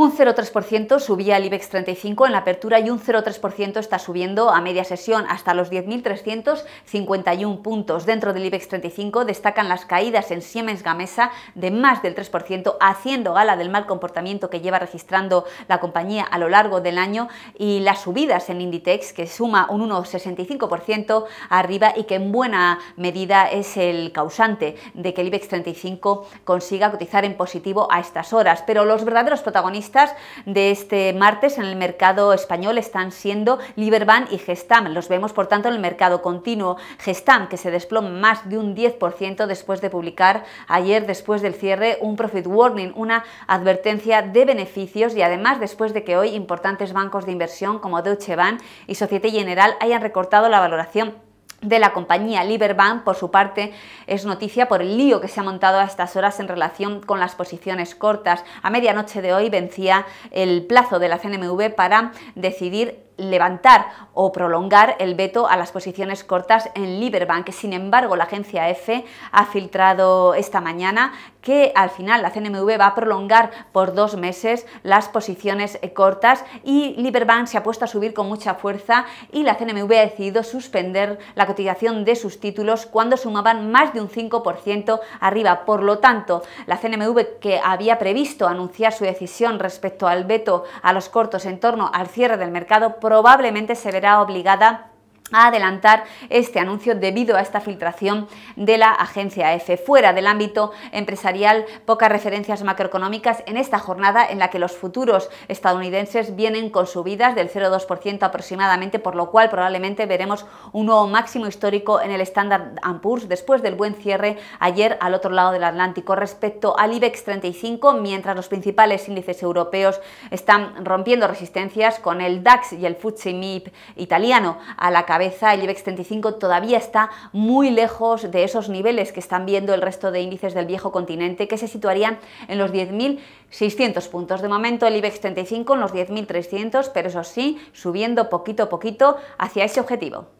Un 0,3% subía el IBEX 35 en la apertura y un 0,3% está subiendo a media sesión hasta los 10.351 puntos. Dentro del IBEX 35 destacan las caídas en Siemens Gamesa de más del 3%, haciendo gala del mal comportamiento que lleva registrando la compañía a lo largo del año y las subidas en Inditex, que suma un 1,65% arriba y que en buena medida es el causante de que el IBEX 35 consiga cotizar en positivo a estas horas. Pero los verdaderos protagonistas de este martes en el mercado español están siendo Liberbank y Gestam. Los vemos, por tanto, en el mercado continuo. Gestam, que se desploma más de un 10% después de publicar ayer, después del cierre, un profit warning, una advertencia de beneficios y además después de que hoy importantes bancos de inversión como Deutsche Bank y Societe General hayan recortado la valoración de la compañía Liberbank, por su parte, es noticia por el lío que se ha montado a estas horas en relación con las posiciones cortas. A medianoche de hoy vencía el plazo de la CNMV para decidir levantar o prolongar el veto a las posiciones cortas en Liberbank. Sin embargo, la agencia EFE ha filtrado esta mañana que al final la CNMV va a prolongar por dos meses las posiciones eh, cortas y Liberbank se ha puesto a subir con mucha fuerza y la CNMV ha decidido suspender la cotización de sus títulos cuando sumaban más de un 5% arriba. Por lo tanto, la CNMV que había previsto anunciar su decisión respecto al veto a los cortos en torno al cierre del mercado probablemente se verá obligada a adelantar este anuncio debido a esta filtración de la agencia EFE. Fuera del ámbito empresarial, pocas referencias macroeconómicas en esta jornada en la que los futuros estadounidenses vienen con subidas del 0,2% aproximadamente, por lo cual probablemente veremos un nuevo máximo histórico en el estándar Poor's después del buen cierre ayer al otro lado del Atlántico respecto al IBEX 35, mientras los principales índices europeos están rompiendo resistencias con el DAX y el FTSE MIB italiano a la el IBEX 35 todavía está muy lejos de esos niveles que están viendo el resto de índices del viejo continente, que se situarían en los 10.600 puntos. De momento el IBEX 35 en los 10.300, pero eso sí, subiendo poquito a poquito hacia ese objetivo.